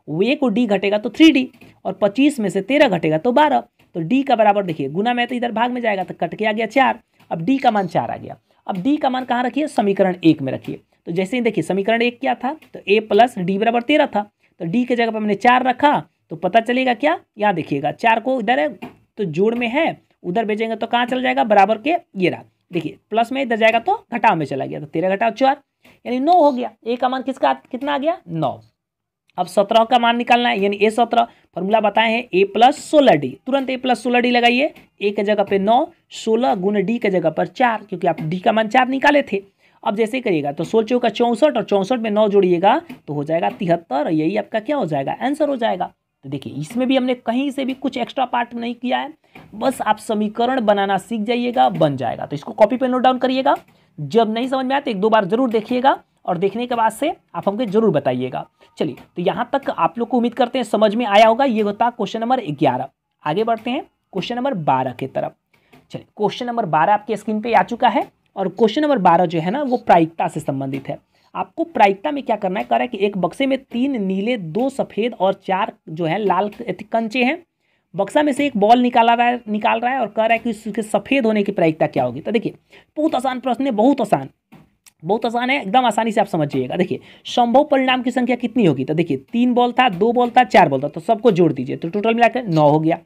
वे को डी घटेगा तो थ्री डी और पच्चीस में से तेरह घटेगा तो बारह तो डी का बराबर देखिए गुना में तो इधर भाग में जाएगा तो कट के आ गया चार अब डी का मान चार आ गया अब डी का मान कहाँ रखिए समीकरण एक में रखिए तो जैसे ही देखिए समीकरण एक क्या था तो ए प्लस डी बराबर तेरह था तो डी के जगह पर हमने चार रखा तो पता चलेगा क्या यहाँ देखिएगा चार को इधर है तो जोड़ में है उधर भेजेंगे तो कहाँ चल जाएगा बराबर के ये रहा देखिए प्लस में इधर जाएगा तो घटाव में चला गया तो तेरह घटाव चार यानी नौ हो गया ए का मान किसका कितना आ गया नौ अब सत्रह का मान निकालना है यानी ए सत्रह फॉर्मूला बताए हैं ए प्लस सोलह डी तुरंत ए प्लस सोलह डी लगाइए ए के जगह पे नौ सोलह गुण डी के जगह पर चार क्योंकि आप डी का मान चार निकाले थे अब जैसे करिएगा तो सोल चौका चौंसठ और चौंसठ में नौ जोड़िएगा तो हो जाएगा तिहत्तर यही आपका क्या हो जाएगा आंसर हो जाएगा तो देखिए इसमें भी हमने कहीं से भी कुछ एक्स्ट्रा पार्ट नहीं किया है बस आप समीकरण बनाना सीख जाइएगा बन जाएगा तो इसको कॉपी पे नोट डाउन करिएगा जब नहीं समझ में आए तो एक दो बार जरूर देखिएगा और देखने के बाद से आप हमको जरूर बताइएगा चलिए तो यहाँ तक आप लोग को उम्मीद करते हैं समझ में आया होगा ये होता क्वेश्चन नंबर ग्यारह आगे बढ़ते हैं क्वेश्चन नंबर बारह की तरफ चलिए क्वेश्चन नंबर बारह आपके स्क्रीन पे आ चुका है और क्वेश्चन नंबर बारह जो है ना वो प्रायिकता से संबंधित है आपको प्रायिकता में क्या करना है कह रहा है कि एक बक्से में तीन नीले दो सफ़ेद और चार जो है लाल कंचे हैं बक्सा में से एक बॉल निकाला रहा है निकाल रहा है और कह रहा है कि उसके सफ़ेद होने की प्रायिकता क्या होगी तो देखिए बहुत आसान प्रश्न है बहुत आसान बहुत आसान है एकदम आसानी से आप समझ जाइएगा देखिए संभव परिणाम की संख्या कितनी होगी तो देखिए तीन बॉल था दो बॉल था चार बॉल था तो सबको जोड़ दीजिए तो टोटल मिलाकर नौ हो गया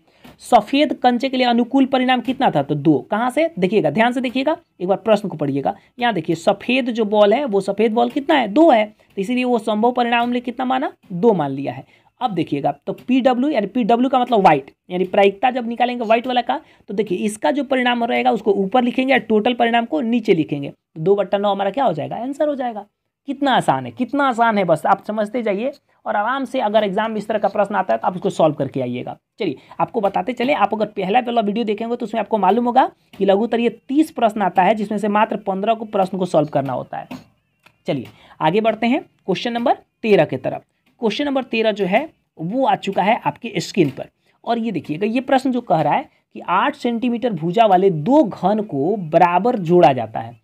सफ़ेद कंचे के लिए अनुकूल परिणाम कितना था तो दो कहाँ से देखिएगा ध्यान से देखिएगा एक बार प्रश्न को पढ़िएगा यहाँ देखिए सफ़ेद जो बॉल है वो सफ़ेद बॉल कितना है दो है तो इसीलिए वो संभव परिणाम ने कितना माना दो मान लिया है अब देखिएगा तो पी डब्ल्यू यानी पी डब्ल्यू का मतलब व्हाइट यानी प्रायिकता जब निकालेंगे व्हाइट वाला का तो देखिए इसका जो परिणाम रहेगा उसको ऊपर लिखेंगे या टोटल परिणाम को नीचे लिखेंगे तो दो बट्टा नौ हमारा क्या हो जाएगा आंसर हो जाएगा कितना आसान है कितना आसान है बस आप समझते जाइए और आराम से अगर एग्जाम में इस तरह का प्रश्न आता है तो आप उसको सॉल्व करके आइएगा चलिए आपको बताते चले आप अगर पहला पहला वीडियो देखेंगे तो उसमें आपको मालूम होगा कि लघुतर ये तीस प्रश्न आता है जिसमें से मात्र पंद्रह को प्रश्न को सॉल्व करना होता है चलिए आगे बढ़ते हैं क्वेश्चन नंबर तेरह की तरफ क्वेश्चन नंबर तेरह जो है वो आ चुका है आपके स्क्रीन पर और ये देखिएगा ये प्रश्न जो कह रहा है कि आठ सेंटीमीटर भुजा वाले दो घन को बराबर जोड़ा जाता है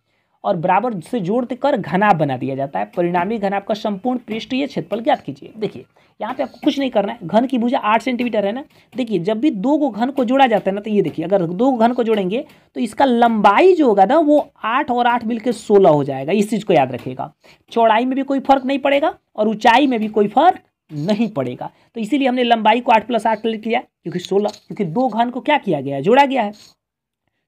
और बराबर से जोड़ कर घना बना दिया जाता है परिणामी घनाप का संपूर्ण पृष्ठीय क्षेत्रफल ज्ञात कीजिए देखिए यहाँ पे आपको कुछ नहीं करना है घन की भुजा आठ सेंटीमीटर है ना देखिए जब भी दो को घन को जोड़ा जाता है ना तो ये देखिए अगर दो घन को जोड़ेंगे तो इसका लंबाई जो होगा ना वो आठ और आठ मिलकर सोलह हो जाएगा इस चीज़ को याद रखिएगा चौड़ाई में भी कोई फर्क नहीं पड़ेगा और ऊंचाई में भी कोई फर्क नहीं पड़ेगा तो इसीलिए हमने लंबाई को आठ प्लस आठ लिख लिया क्योंकि सोलह क्योंकि दो घन को क्या किया गया है जोड़ा गया है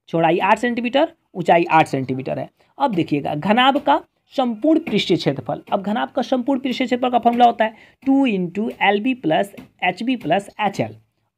चौड़ाई आठ सेंटीमीटर ऊंचाई आठ सेंटीमीटर है अब देखिएगा घनाभ का संपूर्ण पृष्ठीय क्षेत्रफल अब घनाभ का संपूर्ण पृष्ठीय क्षेत्रफल का फॉर्मूला होता है two into L B plus H B plus H L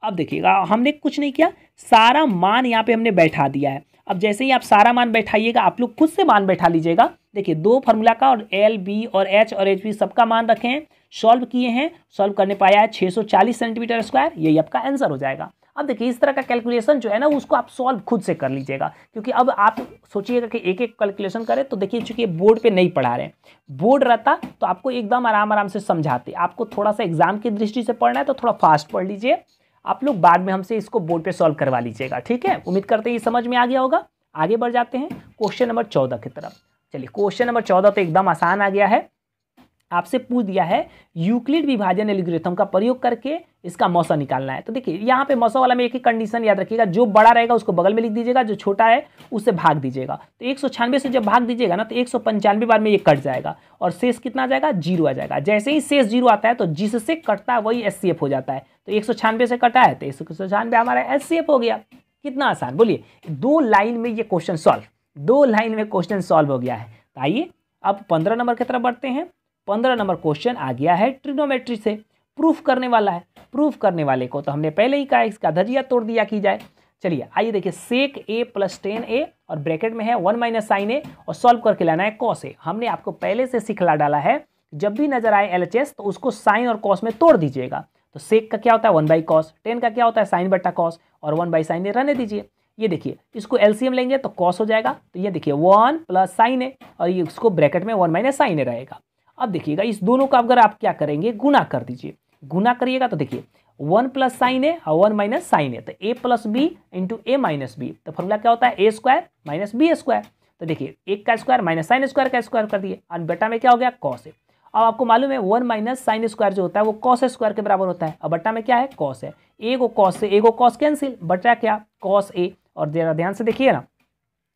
अब देखिएगा हमने कुछ नहीं किया सारा मान यहाँ पे हमने बैठा दिया है अब जैसे ही आप सारा मान बैठाइएगा आप लोग खुद से मान बैठा लीजिएगा देखिए दो फार्मूला का और एल बी और एच और एच बी सबका मान रखे हैं सॉल्व किए हैं सॉल्व करने पाया है चालीस सेंटीमीटर स्क्वायर यही आपका आंसर हो जाएगा अब देखिए इस तरह का कैलकुलेशन जो है ना उसको आप सॉल्व खुद से कर लीजिएगा क्योंकि अब आप सोचिएगा कि एक एक कैलकुलेशन करें तो देखिए चूंकि बोर्ड पे नहीं पढ़ा रहे हैं बोर्ड रहता तो आपको एकदम आराम आराम से समझाते आपको थोड़ा सा एग्जाम की दृष्टि से पढ़ना है तो थोड़ा फास्ट पढ़ लीजिए आप लोग बाद में हमसे इसको बोर्ड पर सॉल्व करवा लीजिएगा ठीक है उम्मीद करते हैं ये समझ में आ गया होगा आगे बढ़ जाते हैं क्वेश्चन नंबर चौदह की तरफ चलिए क्वेश्चन नंबर चौदह तो एकदम आसान आ गया है आपसे पूछ दिया है यूक्लिड विभाजन एलिग्रेथम का प्रयोग करके इसका मौसा निकालना है तो देखिए यहाँ पे मौसा वाला में एक ही कंडीशन याद रखिएगा जो बड़ा रहेगा उसको बगल में लिख दीजिएगा जो छोटा है उससे भाग दीजिएगा तो एक से जब भाग दीजिएगा ना तो एक बार में ये कट जाएगा और शेष कितना आ जाएगा जीरो आ जाएगा जैसे ही शेष जीरो आता है तो जिससे कटता है वही एस हो जाता है तो एक से कटा है तो एक हमारा एस हो गया कितना आसान बोलिए दो लाइन में ये क्वेश्चन सॉल्व दो लाइन में क्वेश्चन सॉल्व हो गया है तो आइए अब पंद्रह नंबर की तरफ बढ़ते हैं पंद्रह नंबर क्वेश्चन आ गया है ट्रिग्नोमेट्री से प्रूफ करने वाला है प्रूफ करने वाले को तो हमने पहले ही कहा इसका धजिया तोड़ दिया की जाए चलिए आइए देखिए सेक ए प्लस टेन ए और ब्रैकेट में है वन माइनस साइन ए और सॉल्व करके लाना है कॉस ए हमने आपको पहले से सिखला डाला है जब भी नजर आए एल तो उसको साइन और कॉस में तोड़ दीजिएगा तो सेक का क्या होता है वन बाई कॉस टेन का क्या होता है साइन बट्टा कॉस और वन बाई साइन ए रहने दीजिए ये देखिए इसको एलसीएम लेंगे तो कॉस हो जाएगा तो ये देखिए वन प्लस साइन ए और ये इसको ब्रैकेट में वन माइनस साइन ए रहेगा अब देखिएगा इस दोनों का अगर आप क्या करेंगे गुना कर दीजिए गुना करिएगा तो देखिए वन प्लस साइन है और हाँ, वन माइनस साइन है तो A plus B into A minus B तो फॉर्मूला क्या होता है A square minus B square तो देखिए एक का स्क्वायर माइनस साइन स्क्वायर का स्क्वायर कर दिए और बेटा में क्या हो गया कॉस है अब आपको मालूम है वन माइनस साइन स्क्वायर जो होता है वो कॉस स्क्वायर के बराबर होता है और बट्टा में क्या है कॉस है ए को कॉस से ए को कॉस कैंसिल बटा क्या कॉस ए और जरा ध्यान से देखिए ना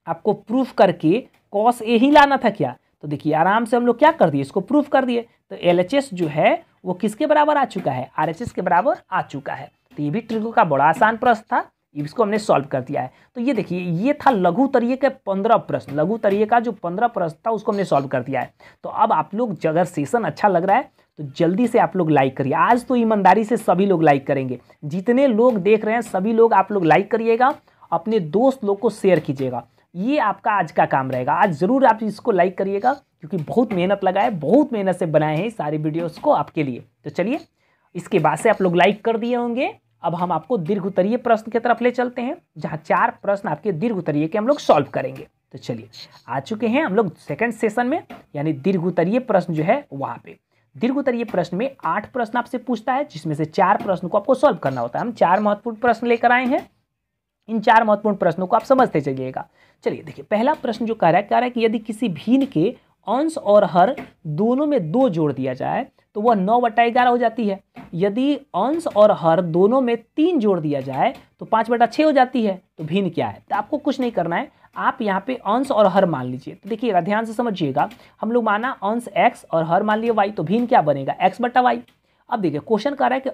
आपको प्रूफ करके कॉस ए ही लाना था क्या तो देखिए आराम से हम लोग क्या कर दिए इसको प्रूफ कर दिए तो एल जो है वो किसके बराबर आ चुका है आर के बराबर आ चुका है तो ये भी ट्रिको का बड़ा आसान प्रश्न था इसको हमने सॉल्व कर दिया है तो ये देखिए ये था लघु तरीय के पंद्रह प्रश्न लघु तरीय का जो पंद्रह प्रश्न था उसको हमने सॉल्व कर दिया है तो अब आप लोग अगर सेशन अच्छा लग रहा है तो जल्दी से आप लोग लाइक करिए आज तो ईमानदारी से सभी लोग लाइक करेंगे जितने लोग देख रहे हैं सभी लोग आप लोग लाइक करिएगा अपने दोस्त लोग को शेयर कीजिएगा ये आपका आज का काम रहेगा आज ज़रूर आप इसको लाइक करिएगा क्योंकि बहुत मेहनत लगा है बहुत मेहनत से बनाए हैं सारी वीडियोस को आपके लिए तो चलिए इसके बाद से आप लोग लाइक कर दिए होंगे अब हम आपको दीर्घ उत्तरीय प्रश्न की तरफ ले चलते हैं जहाँ चार प्रश्न आपके दीर्घ उत्तरीय के हम लोग सॉल्व करेंगे तो चलिए आ चुके हैं हम लोग सेकेंड सेशन में यानी दीर्घ उत्तरीय प्रश्न जो है वहाँ पर दीर्घ उत्तरीय प्रश्न में आठ प्रश्न आपसे पूछता है जिसमें से चार प्रश्न को आपको सॉल्व करना होता है हम चार महत्वपूर्ण प्रश्न लेकर आए हैं इन चार महत्वपूर्ण प्रश्नों को आप समझते चलिएगा चलिए देखिए पहला प्रश्न जो कह कह रहा है रहा है कि यदि किसी भीन के अंश और हर दोनों में दो जोड़ दिया जाए तो वह नौ बटा ग्यारह हो जाती है यदि अंश और हर दोनों में तीन जोड़ दिया जाए तो पाँच बटा छः हो जाती है तो भिन्न क्या है तो आपको कुछ नहीं करना है आप यहाँ पे अंश और हर मान लीजिए तो देखिए ध्यान से समझिएगा हम लोग माना अंश एक्स और हर मान लिए वाई तो भिन्न क्या बनेगा एक्स बटा वाई अब देखिए क्वेश्चन कह रहा है कि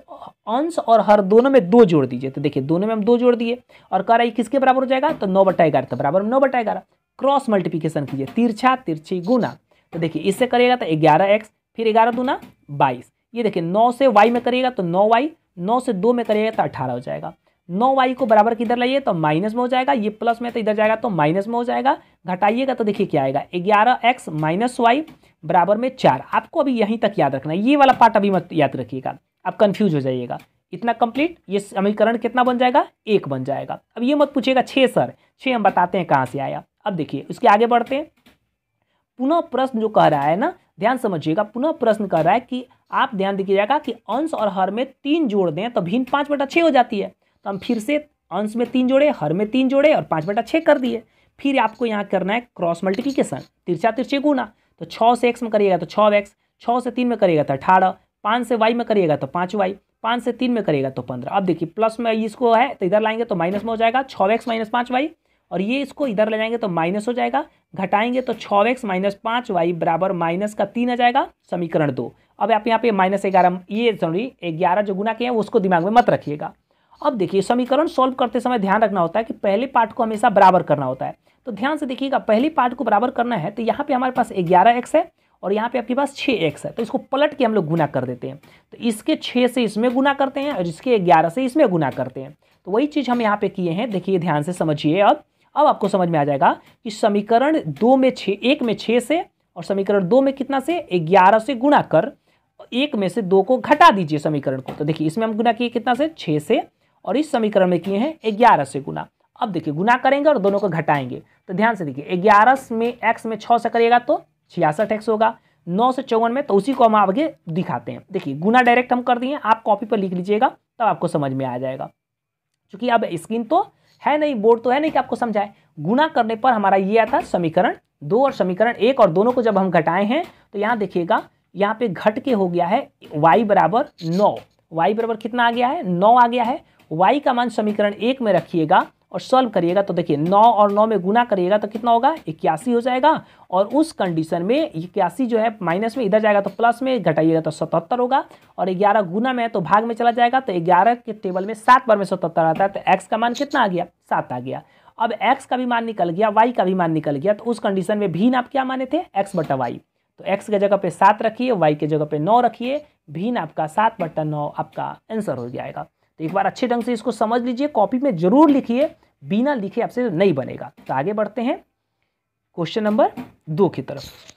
अंश और हर दोनों में दो जोड़ दीजिए तो देखिए दोनों में हम दो जोड़ दिए और कह रहा है किसके बराबर हो जाएगा तो नौ बटा ग्यारह तो बराबर नौ बटा ग्यारह क्रॉस मल्टीप्लिकेशन कीजिए तिरछा तिरछी गुना तो देखिए इससे करिएगा तो ग्यारह एक्स फिर ग्यारह दूना बाईस ये देखिए नौ से वाई में करिएगा तो नौ वाई नौ से दो में करिएगा तो अठारह हो जाएगा नौ वाई को बराबर किधर लाइए तो माइनस में हो जाएगा ये प्लस में तो इधर जाएगा तो माइनस में हो जाएगा घटाइएगा तो देखिए क्या आएगा ग्यारह एक्स माइनस वाई बराबर में चार आपको अभी यहीं तक याद रखना है ये वाला पार्ट अभी मत याद रखिएगा आप कन्फ्यूज हो जाइएगा इतना कंप्लीट ये समीकरण कितना बन जाएगा एक बन जाएगा अब ये मत पूछिएगा छः सर छः हम बताते हैं कहाँ से आया अब देखिए उसके आगे बढ़ते हैं पुनः प्रश्न जो कह रहा है ना ध्यान समझिएगा पुनः प्रश्न कह रहा है कि आप ध्यान दीजिएगा कि अंश और हर में तीन जोड़ दें तो भिन्न पाँच बटा छः हो जाती है तो हम फिर से अंश में तीन जोड़े हर में तीन जोड़े और पाँच बटा छः कर दिए फिर आपको यहाँ करना है क्रॉस मल्टीप्लीकेशन तिरछा तिरछे गुना तो छः से एक्स में करिएगा तो छः एक्स छः से तीन में करिएगा तो अठारह पाँच से वाई में करिएगा तो पाँच वाई पाँच से तीन में करिएगा तो पंद्रह अब देखिए प्लस में इसको है तो इधर लाएंगे तो माइनस में हो जाएगा छः एक्स माइनस पाँच वाई और ये इसको इधर ले जाएंगे तो माइनस हो जाएगा घटाएंगे तो छः एक्स माइनस पाँच वाई बराबर माइनस का तीन आ जाएगा समीकरण दो अब आप यहाँ पे माइनस ग्यारह ये सॉरी ग्यारह जो गुना किए हैं उसको दिमाग में मत रखिएगा अब देखिए समीकरण सॉल्व करते समय ध्यान रखना होता है कि पहले पार्ट को हमेशा बराबर करना होता है तो ध्यान से देखिएगा पहली पार्ट को बराबर करना है तो यहाँ पे हमारे पास ग्यारह एक्स है और यहाँ पे आपके पास छः एक्स है तो इसको पलट के हम लोग गुना कर देते हैं तो इसके छः से इसमें गुना करते हैं और इसके ग्यारह से इसमें गुना करते हैं तो वही चीज़ हम यहाँ पे किए हैं देखिए ध्यान से समझिए अब अब आपको समझ में आ जाएगा कि समीकरण दो में छः एक में छः से और समीकरण दो में कितना से ग्यारह से गुना कर एक में से दो को घटा दीजिए समीकरण को तो देखिए इसमें हम गुना किए कितना से छः से और इस समीकरण में किए हैं ग्यारह से गुना अब देखिए गुना करेंगे और दोनों को घटाएंगे तो ध्यान से देखिए ग्यारह में एक्स में छः से करिएगा तो छियासठ एक्स होगा नौ से चौवन में तो उसी को हम आगे दिखाते हैं देखिए गुना डायरेक्ट हम कर दिए आप कॉपी पर लिख लीजिएगा तब आपको समझ में आ जाएगा क्योंकि अब स्क्रीन तो है नहीं बोर्ड तो है नहीं कि आपको समझाए गुना करने पर हमारा ये आता समीकरण दो और समीकरण एक और दोनों को जब हम घटाए हैं तो यहाँ देखिएगा यहाँ पे घट के हो गया है वाई बराबर नौ वाई बराबर कितना आ गया है नौ आ गया है वाई का मान समीकरण एक में रखिएगा और सॉल्व करिएगा तो देखिए नौ और नौ में गुना करिएगा तो कितना होगा इक्यासी हो जाएगा और उस कंडीशन में इक्यासी जो है माइनस में इधर जाएगा तो प्लस में घटाइएगा तो सतहत्तर होगा और ग्यारह गुना में है तो भाग में चला जाएगा तो ग्यारह के टेबल में सात बार में सतहत्तर आता है तो एक्स का मान कितना आ गया सात आ गया अब एक्स का भी मान निकल गया वाई का भी मान निकल गया तो उस कंडीशन में भीन आप क्या माने थे एक्स बटा वाई तो एक्स के जगह पे सात रखिए वाई के जगह पे नौ रखिए भीन आपका सात बटा नौ आपका आंसर हो जाएगा तो एक बार अच्छे ढंग से इसको समझ लीजिए कॉपी में जरूर लिखिए बिना लिखे आपसे नहीं बनेगा तो आगे बढ़ते हैं क्वेश्चन नंबर दो की तरफ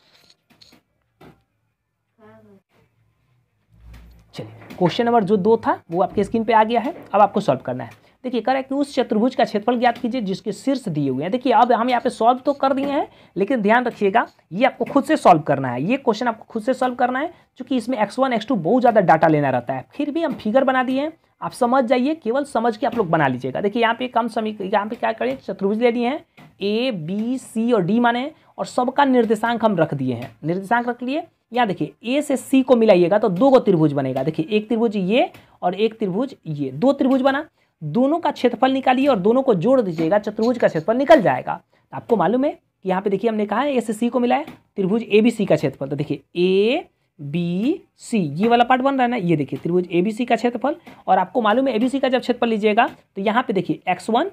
चलिए क्वेश्चन नंबर जो दो था वो आपके स्क्रीन पे आ गया है अब आपको सॉल्व करना है देखिए कर एक उस चतुर्भुज का क्षेत्रफल ज्ञात कीजिए जिसके शीर्ष दिए हुए हैं देखिए अब हम यहाँ पे सॉल्व तो कर दिए हैं लेकिन ध्यान रखिएगा ये आपको खुद से सॉल्व करना है ये क्वेश्चन आपको खुद से सॉल्व करना है क्योंकि इसमें एक्स वन बहुत ज़्यादा डाटा लेना रहता है फिर भी हम फिगर बना दिए हैं आप समझ जाइए केवल समझ के आप लोग बना लीजिएगा देखिए यहाँ पे कम समी यहाँ पे क्या करें चतुर्भुज ले लिए हैं ए बी सी और डी माने और सबका निर्देशांक हम रख दिए हैं निर्देशांक रख लिए यहाँ देखिए ए से सी को मिलाइएगा तो दो गो त्रिभुज बनेगा देखिए एक त्रिभुज ये और एक त्रिभुज ये दो त्रिभुज बना दोनों का क्षेत्रफल निकालिए और दोनों को जोड़ दीजिएगा चतुर्भुज का क्षेत्रफल निकल जाएगा तो आपको मालूम है कि यहाँ पे देखिए हमने कहा है ए से सी को मिला है त्रिभुज ए बी सी का क्षेत्रफल तो देखिए ए बी सी ये वाला पार्ट बन रहा है ना ये देखिए त्रिभुज ए बी सी का क्षेत्रफल और आपको मालूम है ए बी सी का जब क्षेत्रफल लीजिएगा तो यहाँ पे देखिए X one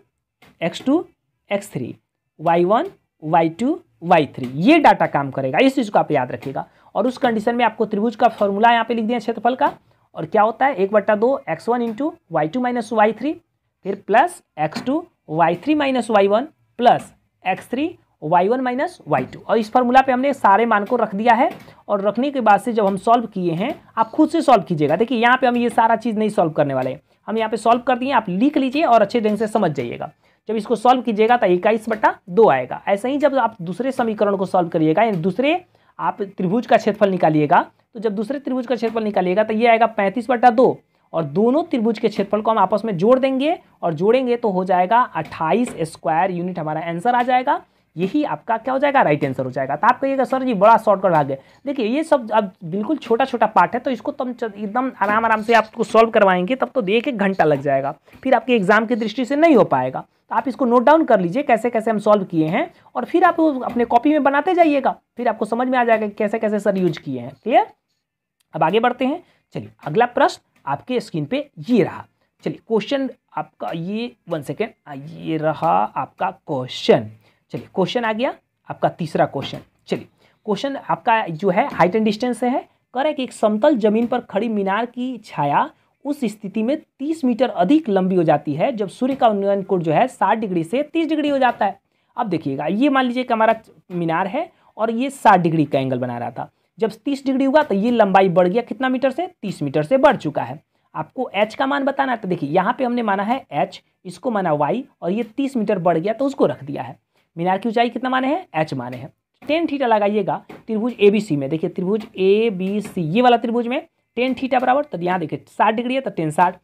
X two X three Y one Y two Y three ये डाटा काम करेगा इस चीज़ को आप याद रखिएगा और उस कंडीशन में आपको त्रिभुज का फॉर्मूला यहाँ पे लिख दिया क्षेत्रफल का और क्या होता है एक बट्टा दो X one into Y two minus Y three फिर plus X two Y three minus Y one plus X three Y one minus Y two और इस फॉर्मूला पे हमने सारे मान को रख दिया है और रखने के बाद से जब हम सॉल्व किए हैं आप खुद से सॉल्व कीजिएगा देखिए यहाँ पे हम ये सारा चीज़ नहीं सॉल्व करने वाले हैं हम यहाँ पे सॉल्व कर दिए आप लिख लीजिए और अच्छे ढंग से समझ जाइएगा जब इसको सॉल्व कीजिएगा तो इक्कीस बट्टा दो आएगा ऐसे ही जब आप दूसरे समीकरण को सॉल्व करिएगा दूसरे आप त्रिभुज का क्षेत्रफल निकालिएगा तो जब दूसरे त्रिभुज का क्षेत्रफल निकालिएगा तो ये आएगा पैंतीस बटा दो और दोनों त्रिभुज के क्षेत्रफल को हम आपस में जोड़ देंगे और जोड़ेंगे तो हो जाएगा अट्ठाईस स्क्वायर यूनिट हमारा आंसर आ जाएगा यही आपका क्या हो जाएगा राइट आंसर हो जाएगा तो आप कहिएगा सर जी बड़ा शॉर्टकट भाग है देखिए ये सब अब बिल्कुल छोटा छोटा पार्ट है तो इसको तो हम एकदम आराम आराम से आपको सॉल्व करवाएंगे तब तो देख एक घंटा लग जाएगा फिर आपके एग्जाम की दृष्टि से नहीं हो पाएगा तो आप इसको नोट डाउन कर लीजिए कैसे कैसे हम सॉल्व किए हैं और फिर आप अपने कॉपी में बनाते जाइएगा फिर आपको समझ में आ जाएगा कैसे कैसे सर यूज किए हैं क्लियर अब आगे बढ़ते हैं चलिए अगला प्रश्न आपके स्क्रीन पे ये रहा चलिए क्वेश्चन आपका ये वन सेकेंड ये रहा आपका क्वेश्चन चलिए क्वेश्चन आ गया आपका तीसरा क्वेश्चन चलिए क्वेश्चन आपका जो है हाइट एंड डिस्टेंस से है कि एक समतल जमीन पर खड़ी मीनार की छाया उस स्थिति में 30 मीटर अधिक लंबी हो जाती है जब सूर्य का उन्नयन कोण जो है 60 डिग्री से 30 डिग्री हो जाता है अब देखिएगा ये मान लीजिए कि हमारा मीनार है और ये 60 डिग्री का एंगल बना रहा था जब तीस डिग्री हुआ तो ये लंबाई बढ़ गया कितना मीटर से तीस मीटर से बढ़ चुका है आपको एच का मान बताना है तो देखिए यहाँ पे हमने माना है एच इसको माना वाई और ये तीस मीटर बढ़ गया तो उसको रख दिया है मीनार की ऊंचाई कितना माने हैं एच माने हैं टेन थीटा लगाइएगा त्रिभुज ए बी सी में देखिए त्रिभुज ए बी सी ये वाला त्रिभुज में टेन थीटा बराबर तो यहाँ देखिए साठ डिग्री है तो टेन साठ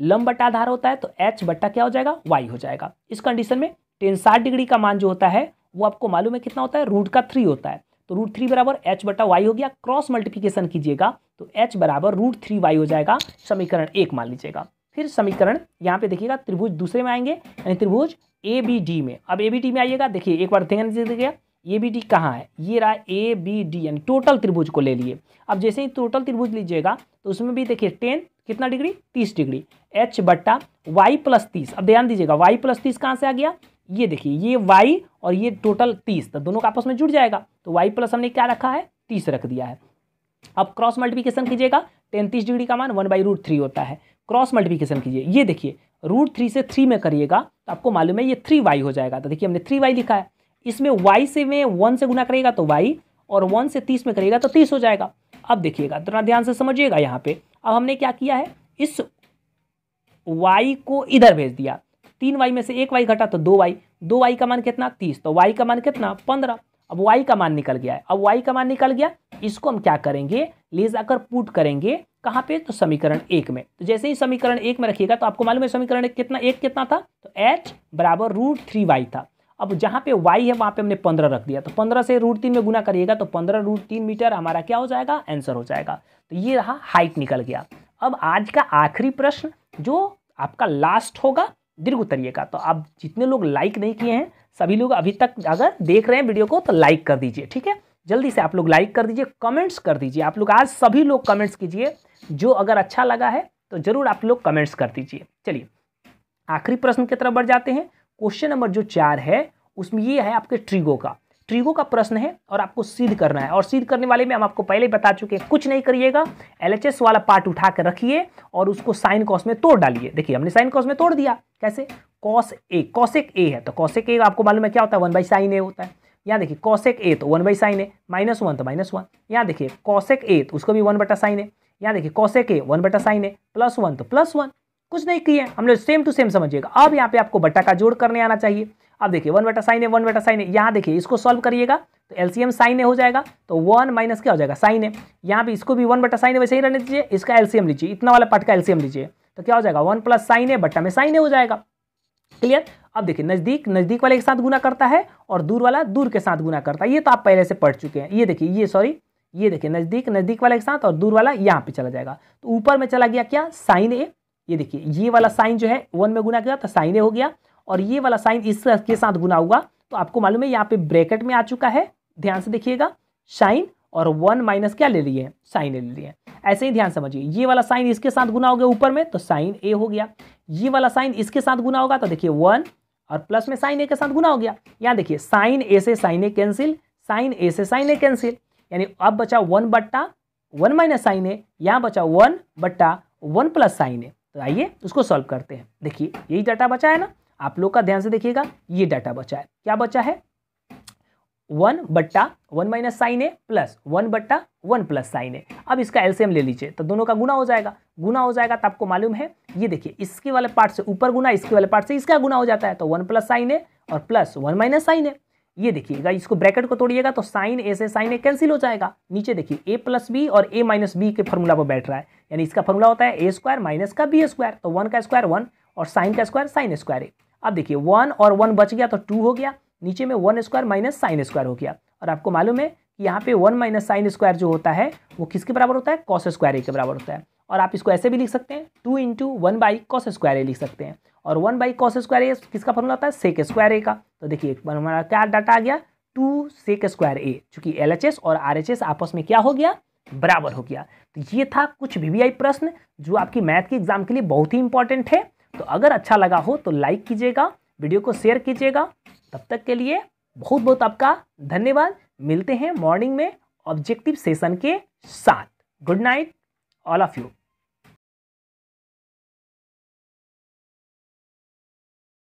लंब बट्टा आधार होता है तो एच बट्टा क्या हो जाएगा वाई हो जाएगा इस कंडीशन में टेन साठ डिग्री का मान जो होता है वो आपको मालूम है कितना होता है रूट का थ्री होता है तो रूट थ्री बराबर एच बटा वाई हो गया क्रॉस मल्टीप्लीकेशन कीजिएगा तो एच बराबर रूट थ्री वाई हो जाएगा समीकरण एक मान लीजिएगा फिर समीकरण यहाँ पे देखिएगा त्रिभुज दूसरे में आएंगे यानी त्रिभुज ए बी डी में अब ए बी डी में आइएगा देखिए एक बार ध्यान दीजिएगा ए बी डी कहाँ है ये रहा ए बी डी यानी टोटल त्रिभुज को ले लिए अब जैसे ही टोटल त्रिभुज लीजिएगा तो उसमें भी देखिए टेन कितना डिग्री तीस डिग्री एच बट्टा वाई प्लस तीस अब ध्यान दीजिएगा वाई प्लस तीस कहाँ से आ गया ये देखिए ये वाई और ये टोटल तीस तो दोनों का आपस में जुड़ जाएगा तो वाई प्लस हमने क्या रखा है तीस रख दिया है अब क्रॉस मल्टीप्लिकेशन कीजिएगा तैंतीस डिग्री का मान वन बाई रूट थ्री होता है क्रॉस मल्टीप्लिकेशन कीजिए ये देखिए रूट थ्री से थ्री में करिएगा तो आपको मालूम है ये थ्री वाई हो जाएगा तो देखिए हमने थ्री वाई लिखा है इसमें वाई से में वन से गुना करेगा तो वाई और वन से तीस में करिएगा तो तीस हो जाएगा अब देखिएगा तो थोड़ा तो ध्यान से समझिएगा यहाँ पे अब हमने क्या किया है इस वाई को इधर भेज दिया तीन वाई में से एक वाई घटा तो दो वाई दो वाई का मान कितना तीस तो वाई का मान कितना पंद्रह अब वाई का मान निकल गया है अब वाई का मान निकल गया इसको हम क्या करेंगे ले जाकर पुट करेंगे कहाँ पे तो समीकरण एक में तो जैसे ही समीकरण एक में रखिएगा तो आपको मालूम है समीकरण एक कितना एक कितना था तो एच बराबर रूट थ्री वाई था अब जहाँ पे वाई है वहाँ पे हमने पंद्रह रख दिया तो पंद्रह से रूट तीन में गुना करिएगा तो पंद्रह रूट तीन मीटर हमारा क्या हो जाएगा आंसर हो जाएगा तो ये रहा हाइट निकल गया अब आज का आखिरी प्रश्न जो आपका लास्ट होगा दीर्घ उत्तरीय का तो आप जितने लोग लाइक नहीं किए हैं सभी लोग अभी तक अगर देख रहे हैं वीडियो को तो लाइक कर दीजिए ठीक है जल्दी से आप लोग लाइक कर दीजिए कमेंट्स कर दीजिए आप लोग आज सभी लोग कमेंट्स कीजिए जो अगर अच्छा लगा है तो ज़रूर आप लोग कमेंट्स कर दीजिए चलिए आखिरी प्रश्न की तरफ बढ़ जाते हैं क्वेश्चन नंबर जो चार है उसमें ये है आपके ट्रिगो का ट्रिगो का प्रश्न है और आपको सिद्ध करना है और सिद्ध करने वाले में हम आपको पहले ही बता चुके हैं कुछ नहीं करिएगा एलएचएस वाला पार्ट उठा कर रखिए और उसको साइन कॉस में तोड़ डालिए देखिए हमने साइन कॉस में तोड़ दिया कैसे कॉस ए कॉशेक ए है तो कॉशेक ए आपको मालूम है क्या होता है वन बाई साइन ए होता है यहाँ देखिए कॉशेक ए तो one by sine A minus one तो माइनस वन यहाँ देखिए कॉशेक ए तो उसको भी वन बटा साइन है यहाँ देखिए कॉशेक ए वन बटा साइन ए प्लस वन तो प्लस वन कुछ नहीं किए लोग सेम टू सेम समझिएगा अब यहाँ पे आपको बट्टा का जोड़ करने आना चाहिए अब देखिए वन बटा साइन है वन बटा साइन है यहाँ देखिए इसको सॉल्व करिएगा तो एलसीएम साइन ए हो जाएगा तो वन माइनस क्या हो जाएगा साइन ए यहाँ पे इसको भी वन बटा साइन है वैसे ही रहने दीजिए इसका एलसीएम लीजिए इतना वाला पार्ट का एलसीएम लीजिए तो क्या हो जाएगा वन प्लस साइन ए बट्टा में साइन ए हो जाएगा क्लियर अब देखिए नज़दीक नज़दीक वाले के साथ गुना करता है और दूर वाला दूर के साथ गुना करता है ये तो आप पहले से पढ़ चुके हैं ये देखिए ये सॉरी ये देखिए नज़दीक नज़दीक वाले के साथ और दूर वाला यहाँ पे चला जाएगा तो ऊपर में चला गया क्या साइन ए ये देखिए ये वाला साइन जो है वन में गुना किया तो साइन ए हो गया और ये वाला साइन इसके साथ गुना हुआ तो आपको मालूम है यहाँ पे ब्रैकेट में आ चुका है ध्यान से देखिएगा साइन और वन माइनस क्या ले रही है साइन ए ले रही है ऐसे ही ध्यान समझिए ये वाला साइन इसके साथ गुना हो गया ऊपर में तो साइन ए हो गया ये वाला साइन इसके साथ गुना होगा तो देखिए वन और प्लस में साइन ए के साथ गुना हो गया यहाँ देखिए साइन ए से sine A cancel sine A से साइन ए कैंसिल यानी अब बचा वन बट्टा वन माइनस साइन ए यहाँ बचा वन बट्टा वन प्लस साइन ए तो आइए उसको सॉल्व करते हैं देखिए यही डाटा बचा है ना आप लोग का ध्यान से देखिएगा ये डाटा बचा है क्या बचा है वन बट्टा one minus sine A plus one बट्टा वन प्लस साइन ए अब इसका एल्सियम ले लीजिए तो दोनों का गुना हो जाएगा गुना हो जाएगा तो आपको मालूम है ये देखिए इसके वाले पार्ट से ऊपर गुना इसके वाले पार्ट से इसका गुना हो जाता है तो वन प्लस साइन ए और plus one minus sine A ये देखिएगा इसको ब्रैकेट को तोड़िएगा तो साइन ए से साइन ए कैंसिल हो जाएगा नीचे देखिए ए प्लस बी और ए माइनस बी के फॉर्मूला पर बैठ रहा है यानी इसका फॉर्मूला होता है ए स्क्वायर माइनस का बी स्क्वायर तो वन का स्क्वायर वन और साइन का स्क्वायर साइन स्क्वायर ए अब देखिए वन और वन बच गया तो टू हो गया नीचे में one square minus sine square हो गया और आपको मालूम है कि यहाँ पे वन माइनस साइन स्क्वायर जो होता है वो किसके बराबर होता है कॉस स्क्वायर ए के बराबर होता है और आप इसको ऐसे भी लिख सकते हैं two into one by cos square A लिख सकते हैं और one by cos square A किसका फॉर्मूला होता है सेक स्क्वायर ए का तो देखिए हमारा क्या डाटा आ गया टू सेक स्क्वायर ए चूँकि एल और आर आपस में क्या हो गया बराबर हो गया तो ये था कुछ वी प्रश्न जो आपकी मैथ के एग्जाम के लिए बहुत ही इंपॉर्टेंट है तो अगर अच्छा लगा हो तो लाइक कीजिएगा वीडियो को शेयर कीजिएगा तब तक के लिए बहुत बहुत आपका धन्यवाद मिलते हैं मॉर्निंग में ऑब्जेक्टिव सेशन के साथ good night A la you.